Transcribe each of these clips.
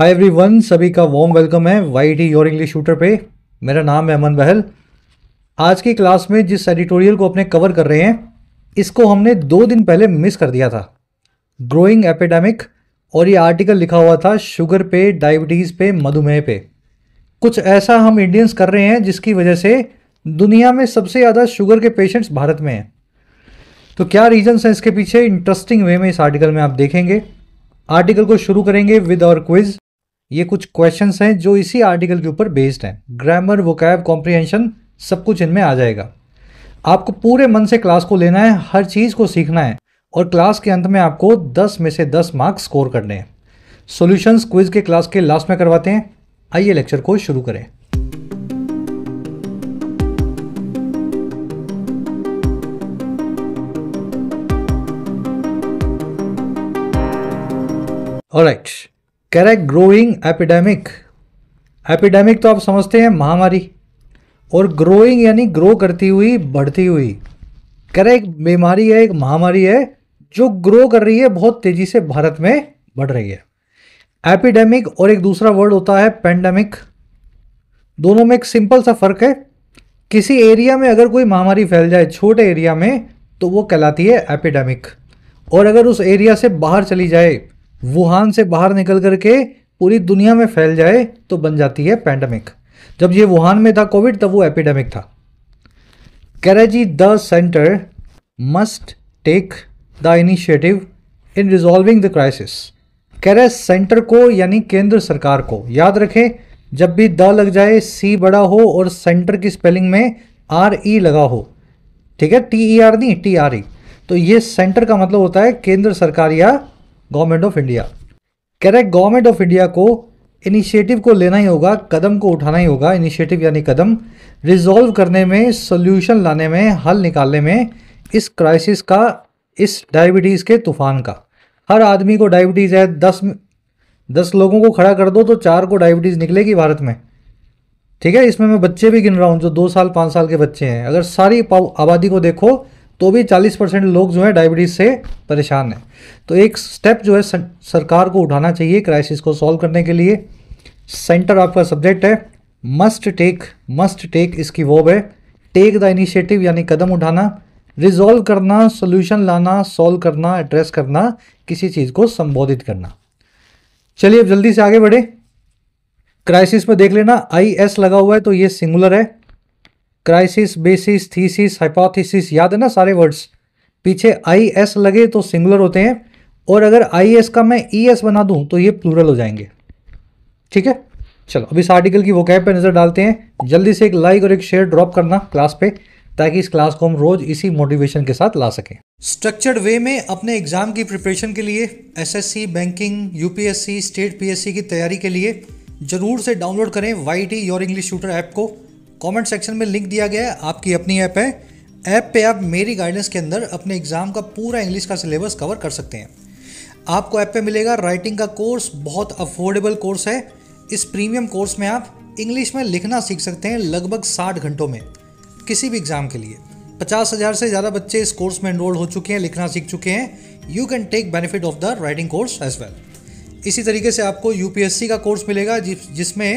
हाय everyone सभी का warm welcome है Y T your English shooter पे मेरा नाम है अमन बहल आज की क्लास में जिस एडिटोरियल को अपने कवर कर रहे हैं इसको हमने दो दिन पहले मिस कर दिया था ग्रोइंग एपिडेमिक और ये आर्टिकल लिखा हुआ था शुगर पे डायबिटीज़ पे मधुमेह पे कुछ ऐसा हम इंडियंस कर रहे हैं जिसकी वजह से दुनिया में सबसे ज़्यादा शुगर के पेशेंट्स भारत में हैं तो क्या रीजन्स हैं इसके पीछे इंटरेस्टिंग वे में इस आर्टिकल में आप देखेंगे आर्टिकल को शुरू करेंगे विद और क्विज़ ये कुछ क्वेश्चन हैं जो इसी आर्टिकल के ऊपर बेस्ड हैं ग्रामर वोकैब कॉम्प्रिहेंशन सब कुछ इनमें आ जाएगा आपको पूरे मन से क्लास को लेना है हर चीज़ को सीखना है और क्लास के अंत में आपको 10 में से 10 मार्क्स स्कोर करने हैं सॉल्यूशंस क्विज के क्लास के लास्ट में करवाते हैं आइए लेक्चर को शुरू करें और right. है ग्रोइंग एपिडेमिक एपिडेमिक तो आप समझते हैं महामारी और ग्रोइंग यानी ग्रो करती हुई बढ़ती हुई कह एक बीमारी है एक महामारी है जो ग्रो कर रही है बहुत तेज़ी से भारत में बढ़ रही है एपिडेमिक और एक दूसरा वर्ड होता है पेंडेमिक दोनों में एक सिंपल सा फ़र्क है किसी एरिया में अगर कोई महामारी फैल जाए छोटे एरिया में तो वो कहलाती है एपिडेमिक और अगर उस एरिया से बाहर चली जाए वुहान से बाहर निकल करके पूरी दुनिया में फैल जाए तो बन जाती है पैंडमिक जब ये वुहान में था कोविड तब वो एपिडेमिक था जी the centre must take the initiative in resolving the crisis कैरेज सेंटर को यानी केंद्र सरकार को याद रखें जब भी द लग जाए सी बड़ा हो और सेंटर की स्पेलिंग में आर ई e लगा हो ठीक है टी ई आर नहीं टी आर ई तो ये सेंटर का मतलब होता है केंद्र सरकार या गवर्नमेंट ऑफ इंडिया कह रहे गवर्नमेंट ऑफ इंडिया को इनिशिएटिव को लेना ही होगा कदम को उठाना ही होगा इनिशिएटिव यानी कदम रिजॉल्व करने में सोल्यूशन लाने में हल निकालने में इस क्राइसिस का इस डायबिटीज़ के तूफान का हर आदमी को डायबिटीज़ है दस दस लोगों को खड़ा कर दो तो चार को डायबिटीज़ निकलेगी भारत में ठीक है इसमें मैं बच्चे भी गिन रहा हूँ जो दो साल पाँच साल के बच्चे हैं अगर सारी आबादी को देखो तो भी 40 परसेंट लोग जो है डायबिटीज़ से परेशान हैं तो एक स्टेप जो है सरकार को उठाना चाहिए क्राइसिस को सॉल्व करने के लिए सेंटर आपका सब्जेक्ट है मस्ट टेक मस्ट टेक इसकी वॉब है टेक द इनिशिएटिव यानी कदम उठाना रिजॉल्व करना सोल्यूशन लाना सॉल्व करना एड्रेस करना किसी चीज़ को संबोधित करना चलिए अब जल्दी से आगे बढ़े क्राइसिस में देख लेना आई एस लगा हुआ है तो ये सिंगुलर है क्राइसिस बेसिस थीसिस हाइपोथेसिस याद है ना सारे वर्ड्स पीछे आई एस लगे तो सिंगुलर होते हैं और अगर आई एस का मैं ई e एस बना दूं तो ये प्लूरल हो जाएंगे ठीक है चलो अब इस आर्टिकल की वो कैब पर नज़र डालते हैं जल्दी से एक लाइक और एक शेयर ड्रॉप करना क्लास पे ताकि इस क्लास को हम रोज इसी मोटिवेशन के साथ ला सकें स्ट्रक्चर्ड वे में अपने एग्जाम की प्रिपरेशन के लिए SSC, banking UPSC, state PSC की तैयारी के लिए ज़रूर से डाउनलोड करें Y T your English shooter app को कमेंट सेक्शन में लिंक दिया गया है आपकी अपनी ऐप है ऐप पे आप मेरी गाइडेंस के अंदर अपने एग्ज़ाम का पूरा इंग्लिश का सिलेबस कवर कर सकते हैं आपको ऐप पे मिलेगा राइटिंग का कोर्स बहुत अफोर्डेबल कोर्स है इस प्रीमियम कोर्स में आप इंग्लिश में लिखना सीख सकते हैं लगभग साठ घंटों में किसी भी एग्ज़ाम के लिए पचास हज़ार से ज़्यादा बच्चे इस कोर्स में एनरोल हो चुके हैं लिखना सीख चुके हैं you can take benefit of the writing course as well इसी तरीके से आपको यूपीएससी का कोर्स मिलेगा जिसमें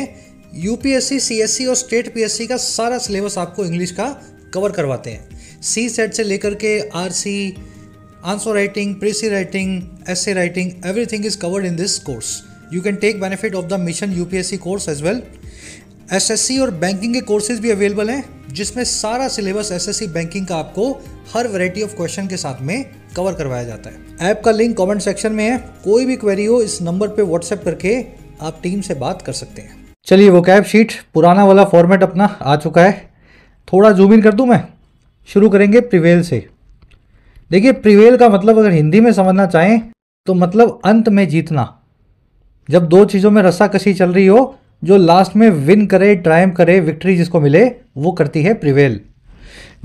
यूपीएससी सीएससी और स्टेट पीएससी का सारा सिलेबस आपको इंग्लिश का कवर करवाते हैं सी सेट से लेकर के R C answer writing precis writing C writing everything is covered in this course you can take benefit of the mission UPSC course as well S S C और banking के courses भी available हैं जिसमें सारा syllabus S S C banking का आपको हर variety of question के साथ में कवर करवाया जाता है ऐप का लिंक कॉमेंट सेक्शन में है कोई भी क्वेरी हो इस नंबर पर व्हाट्सएप करके आप टीम से बात कर सकते हैं चलिए वो कैब शीट पुराना वाला फॉर्मेट अपना आ चुका है थोड़ा जूम इन कर दूँ मैं शुरू करेंगे प्रिवेल से देखिए प्रिवेल का मतलब अगर हिंदी में समझना चाहें तो मतलब अंत में जीतना जब दो चीज़ों में रस्साकशी चल रही हो जो लास्ट में विन करे ट्राइम करे विक्ट्री जिसको मिले वो करती है prevail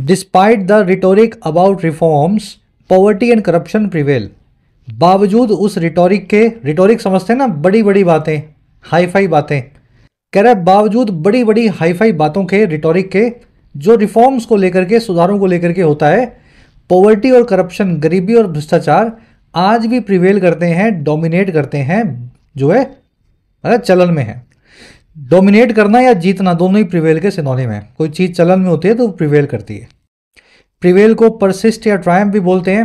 despite the rhetoric about reforms poverty and corruption prevail बावजूद उस रिटोरिक के रिटोरिक समझते हैं ना बड़ी बड़ी बातें हाई फाई बातें कह रहा है बावजूद बड़ी बड़ी हाईफाई बातों के रिटोरिक के जो रिफॉर्म्स को लेकर के सुधारों को लेकर के होता है पॉवर्टी और करप्शन गरीबी और भ्रष्टाचार आज भी प्रिवेल करते हैं डोमिनेट करते हैं जो है अरे मतलब चलन में है डोमिनेट करना या जीतना दोनों ही प्रिवेल के सिनोनिम है कोई चीज़ चलन में होती है तो प्रिवेल करती है प्रिवेल को परसिस्ट या ट्रायम भी बोलते हैं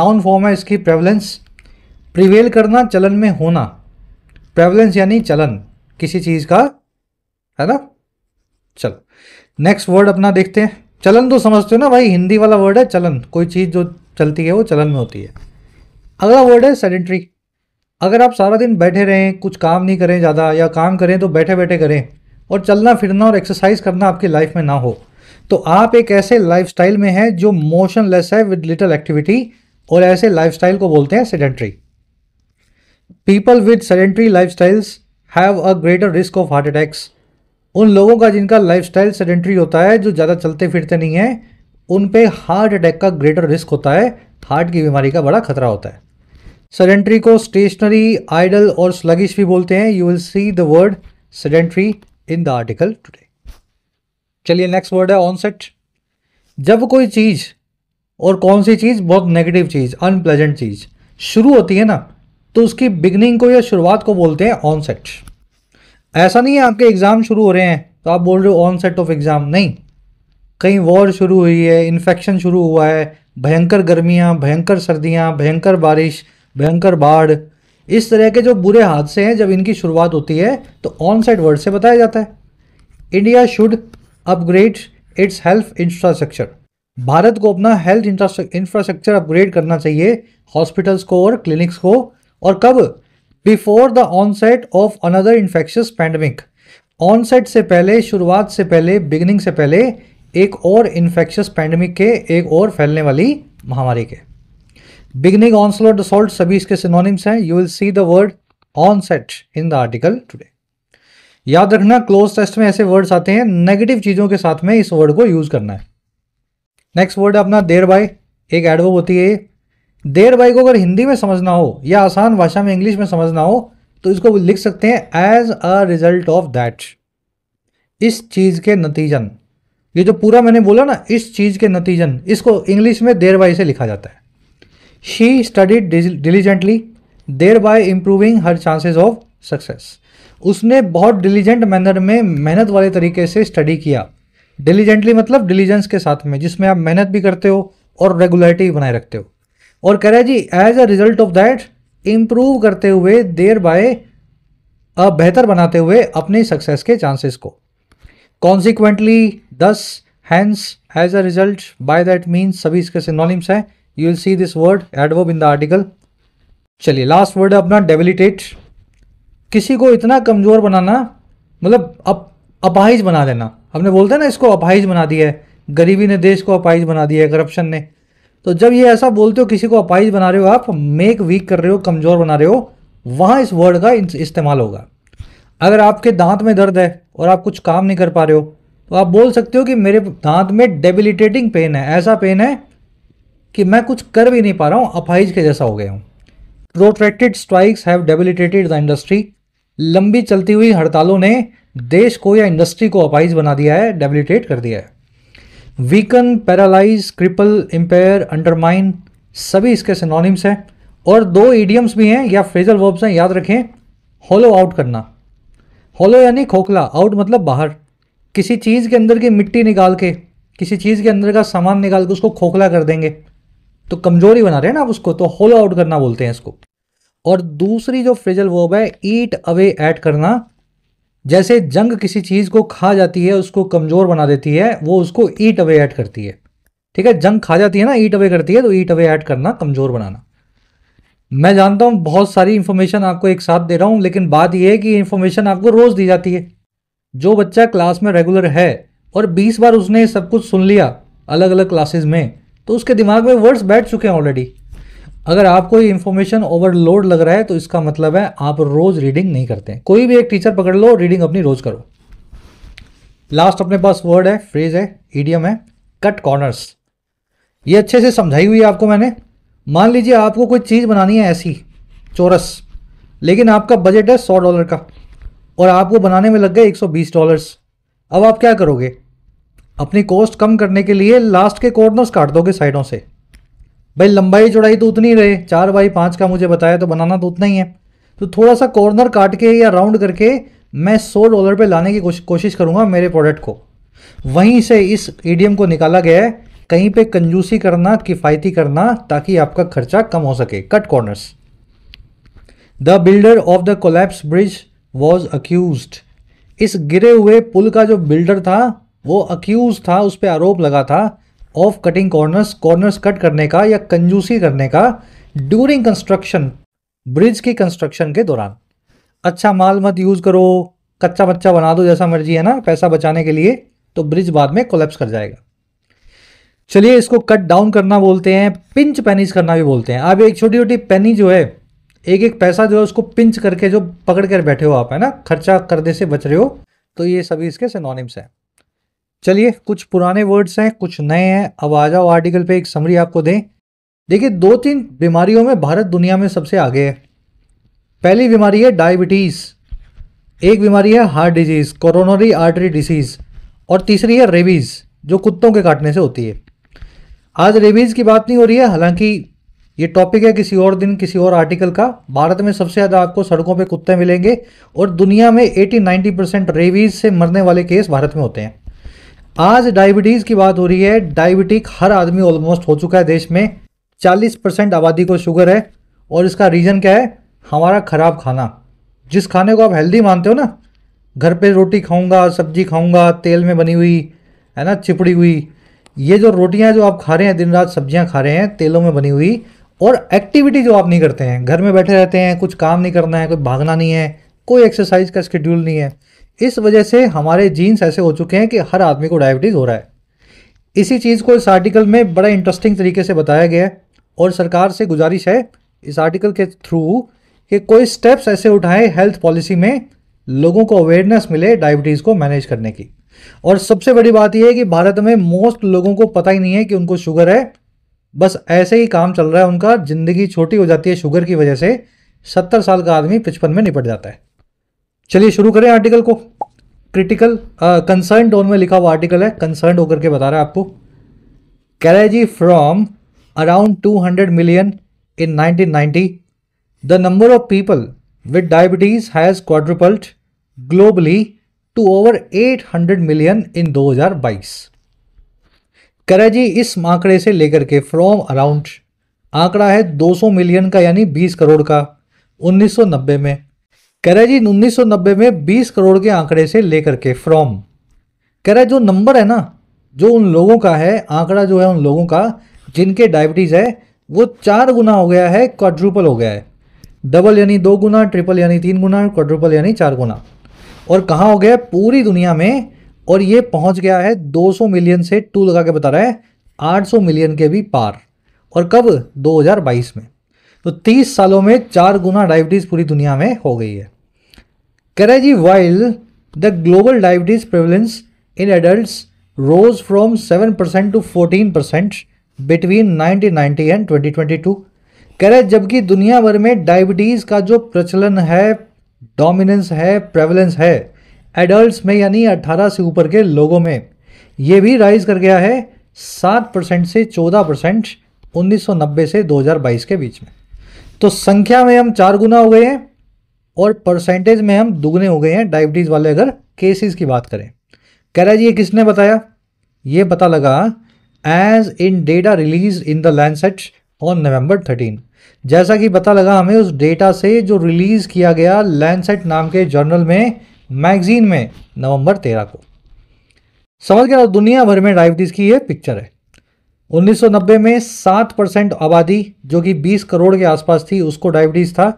नाउन फॉर्म है इसकी प्रेवलेंस प्रिवेल करना चलन में होना प्रेवलेंस यानी चलन किसी चीज़ का है ना चलो नेक्स्ट वर्ड अपना देखते हैं चलन तो समझते हो ना भाई हिंदी वाला वर्ड है चलन कोई चीज़ जो चलती है वो चलन में होती है अगला वर्ड है सेडेंट्री अगर आप सारा दिन बैठे रहें कुछ काम नहीं करें ज़्यादा या काम करें तो बैठे बैठे करें और चलना फिरना और एक्सरसाइज करना आपकी लाइफ में ना हो तो आप एक ऐसे लाइफ में है जो मोशन है विद लिटल एक्टिविटी और ऐसे लाइफ को बोलते हैं sedentary people with sedentary life styles have a greater risk of heart attacks उन लोगों का जिनका लाइफस्टाइल सेडेंट्री होता है जो ज़्यादा चलते फिरते नहीं है उन पे हार्ट अटैक का ग्रेटर रिस्क होता है हार्ट की बीमारी का बड़ा खतरा होता है सेडेंट्री को स्टेशनरी आइडल और स्लगिश भी बोलते हैं you will see the word sedentary in the article today चलिए नेक्स्ट वर्ड है ऑनसेट जब कोई चीज़ और कौन सी चीज़ बहुत नेगेटिव चीज़ अनप्लेजेंट चीज़ शुरू होती है ना तो उसकी बिगनिंग को या शुरुआत को बोलते हैं ऑनसेट ऐसा नहीं है आपके एग्ज़ाम शुरू हो रहे हैं तो आप बोल रहे हो ऑन सेट ऑफ एग्ज़ाम नहीं कहीं वॉर शुरू हुई है इन्फेक्शन शुरू हुआ है भयंकर गर्मियाँ भयंकर सर्दियाँ भयंकर बारिश भयंकर बाढ़ इस तरह के जो बुरे हादसे हैं जब इनकी शुरुआत होती है तो ऑन साइड वर्ड से बताया जाता है India should upgrade its health infrastructure Bharat को अपना हेल्थ इंफ्रास्ट्रक्चर अपग्रेड करना चाहिए हॉस्पिटल्स को और क्लिनिक्स को और कब before the onset of another infectious pandemic onset से पहले शुरुआत से पहले बिगनिंग से पहले एक और इन्फेक्शस पैंडमिक के एक और फैलने वाली महामारी के बिगनिंग ऑनसलोट असॉल्ट सभी इसके सिनोनिम्स हैं you will see the word onset in the article today याद रखना क्लोज टेस्ट में ऐसे वर्ड्स आते हैं नेगेटिव चीज़ों के साथ में इस वर्ड को यूज़ करना है नेक्स्ट वर्ड है अपना देर बाय एक एडवर्ब होती है देर बाई को अगर हिंदी में समझना हो या आसान भाषा में इंग्लिश में समझना हो तो इसको लिख सकते हैं as a result of that इस चीज़ के नतीजन ये जो पूरा मैंने बोला ना इस चीज़ के नतीजन इसको इंग्लिश में देर बाई से लिखा जाता है she study diligently thereby improving her chances of success उसने बहुत डिलीजेंट मैनर में मेहनत वाले तरीके से स्टडी किया डिलीजेंटली मतलब डिलीजेंस के साथ में जिसमें आप मेहनत भी करते हो और रेगुलरिटी बनाए रखते हो और कह रहे जी as a result of that improve करते हुए देर बाय बेहतर बनाते हुए अपने सक्सेस के चांसेस को consequently thus hence as a result by that means सभी इसके सिनोनिम्स हैं you will see this word adverb in the article चलिए लास्ट वर्ड है अपना डेबिलिटेट किसी को इतना कमज़ोर बनाना मतलब अप अपाहिज बना देना हमने बोलते हैं ना इसको अपाहिज बना दिया है गरीबी ने देश को अपाहिज बना दिया है करप्शन ने तो जब ये ऐसा बोलते हो किसी को अपाइज बना रहे हो आप मेक वीक कर रहे हो कमज़ोर बना रहे हो वहाँ इस वर्ड का इस्तेमाल होगा अगर आपके दांत में दर्द है और आप कुछ काम नहीं कर पा रहे हो तो आप बोल सकते हो कि मेरे दांत में डेबिलिटेटिंग पेन है ऐसा पेन है कि मैं कुछ कर भी नहीं पा रहा हूँ अपाइज के जैसा हो गया हूँ protracted strikes have debilitated the industry लंबी चलती हुई हड़तालों ने देश को या इंडस्ट्री को अपाइज बना दिया है डेबिलिटेट कर दिया है weaken paralyse cripple impair undermine सभी इसके सिनोनिम्स हैं और दो ईडियम्स भी हैं या फ्रेजल वर्ब्स हैं याद रखें हॉलो आउट करना हॉलो यानी खोखला आउट मतलब बाहर किसी चीज़ के अंदर की मिट्टी निकाल के किसी चीज़ के अंदर का सामान निकाल के उसको खोखला कर देंगे तो कमजोरी बना रहे हैं ना आप उसको तो होलो आउट करना बोलते हैं इसको और दूसरी जो फ्रेजल वर्ब है ईट अवे ऐड करना जैसे जंग किसी चीज़ को खा जाती है उसको कमज़ोर बना देती है वो उसको ईट अवे ऐड करती है ठीक है जंग खा जाती है ना ईट अवे करती है तो ईट अवे ऐड करना कमज़ोर बनाना मैं जानता हूँ बहुत सारी इन्फॉर्मेशन आपको एक साथ दे रहा हूँ लेकिन बात यह है कि इन्फॉर्मेशन आपको रोज़ दी जाती है जो बच्चा क्लास में रेगुलर है और 20 बार उसने सब कुछ सुन लिया अलग अलग क्लासेस में तो उसके दिमाग में वर्ड्स बैठ चुके हैं ऑलरेडी अगर आपको इन्फॉर्मेशन ओवरलोड लग रहा है तो इसका मतलब है आप रोज रीडिंग नहीं करते हैं कोई भी एक टीचर पकड़ लो रीडिंग अपनी रोज करो लास्ट अपने पास वर्ड है फ्रेज है ईडियम है कट कॉर्नर्स ये अच्छे से समझाई हुई है आपको मैंने मान लीजिए आपको कोई चीज़ बनानी है ऐसी चोरस लेकिन आपका बजट है सौ डॉलर का और आपको बनाने में लग गए एक सौ बीस डॉलर्स अब आप क्या करोगे अपनी कॉस्ट कम करने के लिए लास्ट के कॉर्नर्स काट दोगे साइडों से भाई लंबाई चौड़ाई तो उतनी रहे चार बाई पाँच का मुझे बताया तो बनाना तो उतना ही है तो थोड़ा सा कॉर्नर काट के या राउंड करके मैं सौ डॉलर पे लाने की कोशिश करूँगा मेरे प्रोडक्ट को वहीं से इस ईडीएम को निकाला गया है कहीं पे कंजूसी करना किफ़ायती करना ताकि आपका खर्चा कम हो सके cut corners the builder of the collapse bridge was accuse इस गिरे हुए पुल का जो बिल्डर था वो अक्यूज था उस पर आरोप लगा था of cutting corners corners cut करने का या कंजूसी करने का ड्यूरिंग कंस्ट्रक्शन ब्रिज की कंस्ट्रक्शन के दौरान अच्छा माल मत यूज़ करो कच्चा बच्चा बना दो जैसा मर्जी है ना पैसा बचाने के लिए तो ब्रिज बाद में कोलेप्स कर जाएगा चलिए इसको कट डाउन करना बोलते हैं पिंच पैनिज करना भी बोलते हैं आप एक छोटी छोटी पैनी जो है एक एक पैसा जो है उसको पिंच करके जो पकड़ कर बैठे हो आप है ना खर्चा करने से बच रहे हो तो ये सभी इसके सेनोनिम्स हैं चलिए कुछ पुराने वर्ड्स हैं कुछ नए हैं अब आ जाओ आर्टिकल पे एक समरी आपको दें देखिए दो तीन बीमारियों में भारत दुनिया में सबसे आगे है पहली बीमारी है डायबिटीज़ एक बीमारी है heart disease coronary artery disease और तीसरी है रेबीज़ जो कुत्तों के काटने से होती है आज रेबीज़ की बात नहीं हो रही है हालांकि ये टॉपिक है किसी और दिन किसी और आर्टिकल का भारत में सबसे ज़्यादा आपको सड़कों पे कुत्ते मिलेंगे और दुनिया में 80-90 परसेंट रेबीज़ से मरने वाले केस भारत में होते हैं आज डायबिटीज की बात हो रही है डायबिटिक हर आदमी ऑलमोस्ट हो चुका है देश में 40 परसेंट आबादी को शुगर है और इसका रीज़न क्या है हमारा ख़राब खाना जिस खाने को आप हेल्दी मानते हो ना घर पे रोटी खाऊंगा सब्जी खाऊंगा तेल में बनी हुई है ना चिपड़ी हुई ये जो रोटियां जो आप खा रहे हैं दिन रात सब्जियां खा रहे हैं तेलों में बनी हुई और एक्टिविटी जो आप नहीं करते हैं घर में बैठे रहते हैं कुछ काम नहीं करना है कोई भागना नहीं है कोई एक्सरसाइज का शेड्यूल नहीं है इस वजह से हमारे जीन्स ऐसे हो चुके हैं कि हर आदमी को डायबिटीज़ हो रहा है इसी चीज़ को इस आर्टिकल में बड़ा इंटरेस्टिंग तरीके से बताया गया है और सरकार से गुजारिश है इस आर्टिकल के थ्रू कि कोई स्टेप्स ऐसे उठाएं हेल्थ पॉलिसी में लोगों को अवेयरनेस मिले डायबिटीज़ को मैनेज करने की और सबसे बड़ी बात यह है कि भारत में मोस्ट लोगों को पता ही नहीं है कि उनको शुगर है बस ऐसे ही काम चल रहा है उनका ज़िंदगी छोटी हो जाती है शुगर की वजह से सत्तर साल का आदमी पचपन में निपट जाता है चलिए शुरू करें आर्टिकल को क्रिटिकल कंसर्न टोन में लिखा हुआ आर्टिकल है कंसर्न होकर के बता रहा है आपको कह रहे जी from around 200 million in 1990 the number of people with diabetes has quadrupled globally to over 800 million in 2022 कह रहा जी इस आंकड़े से लेकर के फ्रॉम अराउंड आंकड़ा है 200 मिलियन का यानी 20 करोड़ का 1990 में कैराजी उन्नीस में 20 करोड़ के आंकड़े से लेकर के फ्रॉम कह जो नंबर है ना जो उन लोगों का है आंकड़ा जो है उन लोगों का जिनके डायबिटीज़ है वो चार गुना हो गया है क्वाड्रुपल हो गया है डबल यानी दो गुना ट्रिपल यानी तीन गुना क्वाड्रुपल यानी चार गुना और कहाँ हो गया पूरी दुनिया में और ये पहुँच गया है 200 मिलियन से टू लगा के बता रहा है 800 मिलियन के भी पार और कब 2022 में तो 30 सालों में चार गुना डायबिटीज़ पूरी दुनिया में हो गई है कराजी while the global diabetes prevalence in adult rose from seven percent to fourteen percent between nineteen ninety and twenty twenty two कह रहे जबकि दुनिया भर में डायबिटीज का जो प्रचलन है डोमिनेंस है प्रेवलेंस है एडल्ट में यानी अट्ठारह से ऊपर के लोगों में ये भी राइज कर गया है सात परसेंट से चौदह परसेंट उन्नीस सौ नब्बे से दो हजार बाईस के बीच में तो संख्या में हम चार गुना हो गए हैं और परसेंटेज में हम दुगने हो गए हैं डायबिटीज़ वाले अगर केसेस की बात करें कह रहा है जी ये किसने बताया ये पता लगा as in data release in the Lancet on November 13 जैसा कि पता लगा हमें उस डेटा से जो रिलीज़ किया गया लैंडसेट नाम के जर्नल में मैगजीन में नवंबर 13 को समझ गया दुनिया भर में डायबिटीज़ की ये पिक्चर है 1990 में 7 परसेंट आबादी जो कि 20 करोड़ के आसपास थी उसको डायबिटीज़ था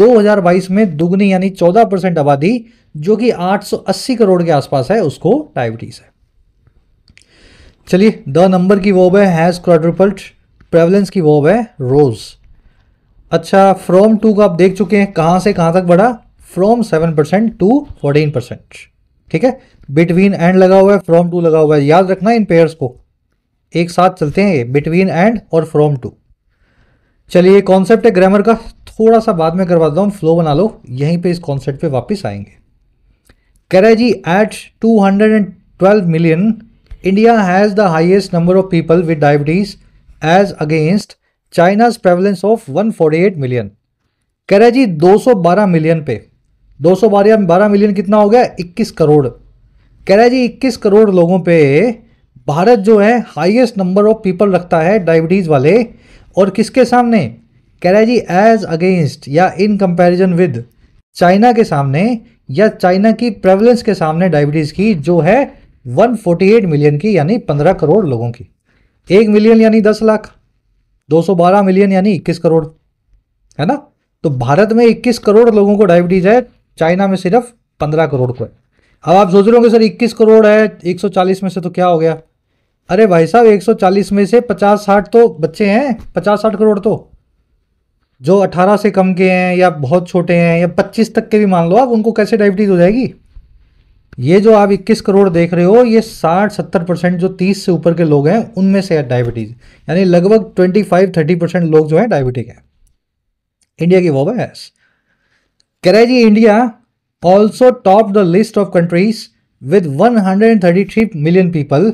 2022 में दुगनी यानी 14 परसेंट आबादी जो कि 880 करोड़ के आसपास है उसको डायबिटीज है चलिए द नंबर की वोब है हैज क्वाड्रुपल्ड प्रेवलेंस की वोब है रोज अच्छा फ्रॉम टू का आप देख चुके हैं कहां से कहां तक बढ़ा from seven percent to fourteen percent ठीक है बिटवीन एंड लगा हुआ है फ्रॉम टू लगा हुआ है याद रखना इन पेयर्स को एक साथ चलते हैं ये बिटवीन एंड और फ्रॉम टू चलिए कॉन्सेप्ट है ग्रामर का थोड़ा सा बाद में करवा हूँ फ्लो बना लो यहीं पे इस कॉन्सेप्ट पे वापस आएंगे कह रहे जी at twelve million India has the highest number of people with diabetes as against China's prevalence of one forty eight million कह जी दो सौ बारह मिलियन पे दो सौ बारह बारह मिलियन कितना हो गया इक्कीस करोड़ कह रहे जी इक्कीस करोड़ लोगों पे भारत जो है हाइएस्ट नंबर ऑफ पीपल रखता है डायबिटीज़ वाले और किसके सामने कह रहा है जी एज अगेंस्ट या इन कंपैरिजन विद चाइना के सामने या चाइना की प्रेवलेंस के सामने डायबिटीज़ की जो है 148 मिलियन की यानी 15 करोड़ लोगों की एक मिलियन यानी 10 लाख 212 मिलियन यानी 21 करोड़ है ना तो भारत में 21 करोड़ लोगों को डायबिटीज़ है चाइना में सिर्फ 15 करोड़ को है अब आप सोच रहे होंगे सर 21 करोड़ है 140 में से तो क्या हो गया अरे भाई साहब 140 में से 50 साठ तो बच्चे हैं 50 साठ करोड़ तो जो 18 से कम के हैं या बहुत छोटे हैं या 25 तक के भी मान लो आप उनको कैसे डायबिटीज़ हो जाएगी ये जो आप 21 करोड़ देख रहे हो ये 60-70 परसेंट जो 30 से ऊपर के लोग हैं उनमें से है डायबिटीज़ यानी लगभग 25-30 परसेंट लोग जो हैं डायबिटिक हैं इंडिया की वो है कह रहे जी India also top the list of countries with one million people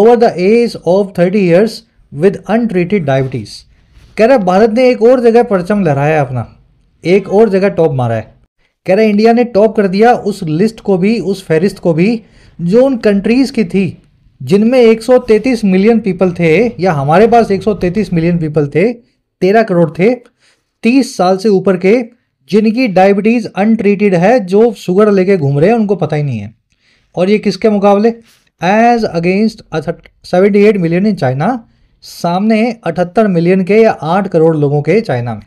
over the age of thirty years with untreated diabetes कह रहा भारत ने एक और जगह परचम लहराया अपना एक और जगह टॉप मारा है कह रहा इंडिया ने टॉप कर दिया उस लिस्ट को भी उस फहरिस्त को भी जो उन कंट्रीज़ की थी जिनमें 133 मिलियन पीपल थे या हमारे पास 133 मिलियन पीपल थे 13 करोड़ थे 30 साल से ऊपर के जिनकी डायबिटीज़ अनट्रीटेड है जो शुगर लेके घूम रहे हैं उनको पता ही नहीं है और ये किसके मुकाबले as against seventy eight million in China सामने है अठहत्तर मिलियन के या आठ करोड़ लोगों के चाइना में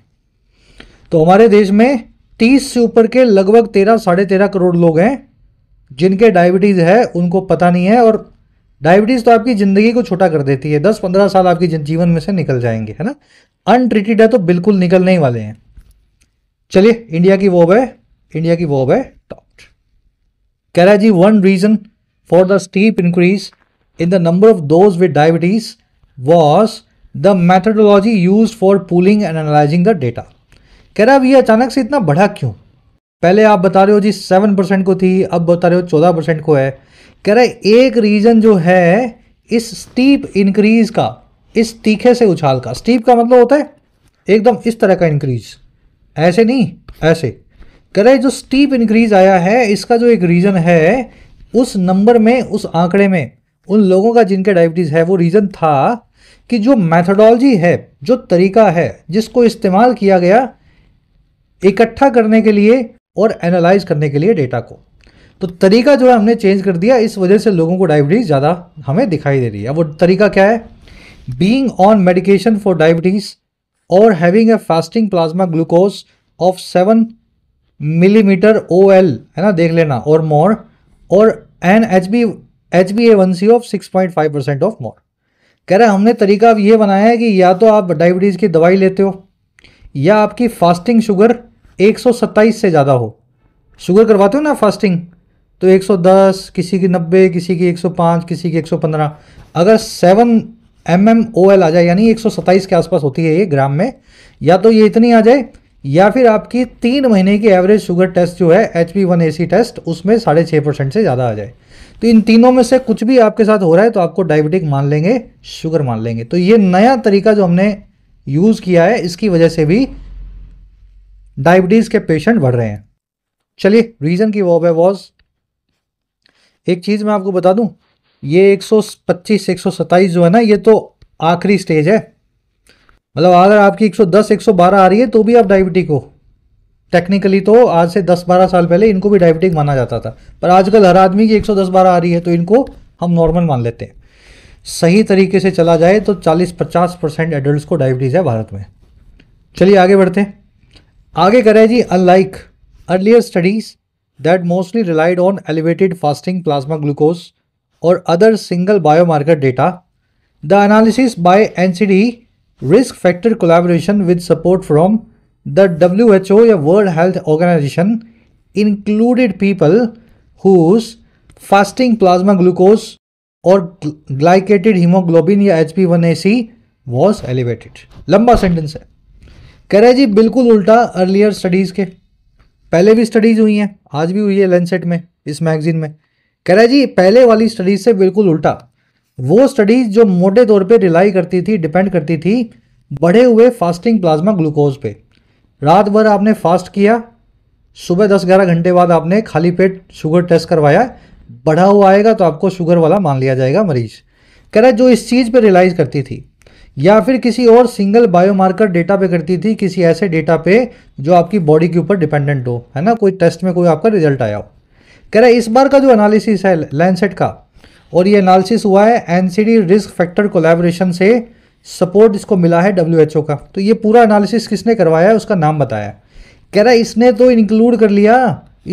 तो हमारे देश में तीस से ऊपर के लगभग तेरह साढ़े तेरह करोड़ लोग हैं जिनके डायबिटीज़ है उनको पता नहीं है और डायबिटीज़ तो आपकी ज़िंदगी को छोटा कर देती है दस पंद्रह साल आपके जीवन में से निकल जाएंगे है ना अनट्रीटेड है तो बिल्कुल निकलने ही वाले हैं चलिए इंडिया की वॉब है इंडिया की वॉब है टॉप कह रहा जी one reason for the steep increase in the number of those with diabetes was the methodology use for pulling and analysing the data कह रहा अब ये अचानक से इतना बढ़ा क्यों पहले आप बता रहे हो जी सेवन परसेंट को थी अब बता रहे हो चौदह परसेंट को है कह रहा है एक रीज़न जो है इस स्टीप इंक्रीज का इस तीखे से उछाल का स्टीप का मतलब होता है एकदम इस तरह का इंक्रीज ऐसे नहीं ऐसे कह रहे जो स्टीप इंक्रीज आया है इसका जो एक रीज़न है उस नंबर में उस आंकड़े में उन लोगों का जिनका डायबिटीज़ है वो रीज़न था कि जो मैथडोलॉजी है जो तरीका है जिसको इस्तेमाल किया गया इकट्ठा करने के लिए और एनालाइज करने के लिए डेटा को तो तरीका जो है हमने चेंज कर दिया इस वजह से लोगों को डायबिटीज़ ज़्यादा हमें दिखाई दे रही है वो तरीका क्या है being on medication for diabetes और having a fasting plasma glucose of seven millimetre O L है ना देख लेना और मोर और an H B H B A one C of six point five percent of more कह रहे हमने तरीका अब ये बनाया है कि या तो आप डायबिटीज़ की दवाई लेते हो या आपकी फास्टिंग शुगर 127 से ज़्यादा हो शुगर करवाते हो ना फास्टिंग तो 110 किसी की 90 किसी की 105 किसी की 115 अगर seven M M O L आ जाए यानी 127 के आसपास होती है ये ग्राम में या तो ये इतनी आ जाए या फिर आपकी तीन महीने की एवरेज शुगर टेस्ट जो है H P one A C test उसमें साढ़े छः परसेंट से ज़्यादा आ जाए तो इन तीनों में से कुछ भी आपके साथ हो रहा है तो आपको डायबिटिक मान लेंगे शुगर मान लेंगे तो ये नया तरीका जो हमने यूज़ किया है इसकी वजह से भी डायबिटीज़ के पेशेंट बढ़ रहे हैं चलिए रीज़न की वॉब है वॉज एक चीज़ मैं आपको बता दूं ये 125 127 जो है ना ये तो आखिरी स्टेज है मतलब अगर आपकी 110 112 आ रही है तो भी आप डायबिटिक हो टेक्निकली तो आज से 10-12 साल पहले इनको भी डायबिटिक माना जाता था पर आजकल हर आदमी की 110-12 आ रही है तो इनको हम नॉर्मल मान लेते हैं सही तरीके से चला जाए तो 40-50 परसेंट एडल्ट को डायबिटीज़ है भारत में चलिए आगे बढ़ते हैं आगे करें जी unlike earlier studies that mostly relied on elevated fasting plasma glucose और other single biomarker data the analysis by N C D risk factor collaboration with support from the H O या world health organisation included people whose fasting plasma glucose और glycated haemoglobin या H P one A C was elevated लंबा sentence है कह रहे जी बिल्कुल उल्टा earlier studies के पहले भी स्टडीज़ हुई हैं आज भी हुई है लेंसेट में इस मैगजीन में कह रहे जी पहले वाली स्टडीज़ से बिल्कुल उल्टा वो स्टडीज़ जो मोटे तौर पे रिलाई करती थी डिपेंड करती थी बढ़े हुए फास्टिंग प्लाज्मा ग्लूकोज पे रात भर आपने फास्ट किया सुबह दस ग्यारह घंटे बाद आपने खाली पेट शुगर टेस्ट करवाया बढ़ा हुआ आएगा तो आपको शुगर वाला मान लिया जाएगा मरीज कह रहा है जो इस चीज़ पर रिलाइज करती थी या फिर किसी और सिंगल बायोमार्कर डेटा पे करती थी किसी ऐसे डेटा पे जो आपकी बॉडी के ऊपर डिपेंडेंट हो है ना कोई टेस्ट में कोई आपका रिजल्ट आया हो कह रहा है इस बार का जो एनालिसिस है लैंडसेट का और ये एनालिसिस हुआ है एनसीडी रिस्क फैक्टर कोलेबोरेशन से सपोर्ट इसको मिला है डब्ल्यू का तो ये पूरा एनालिसिस किसने करवाया है उसका नाम बताया कह रहा है इसने तो इंक्लूड कर लिया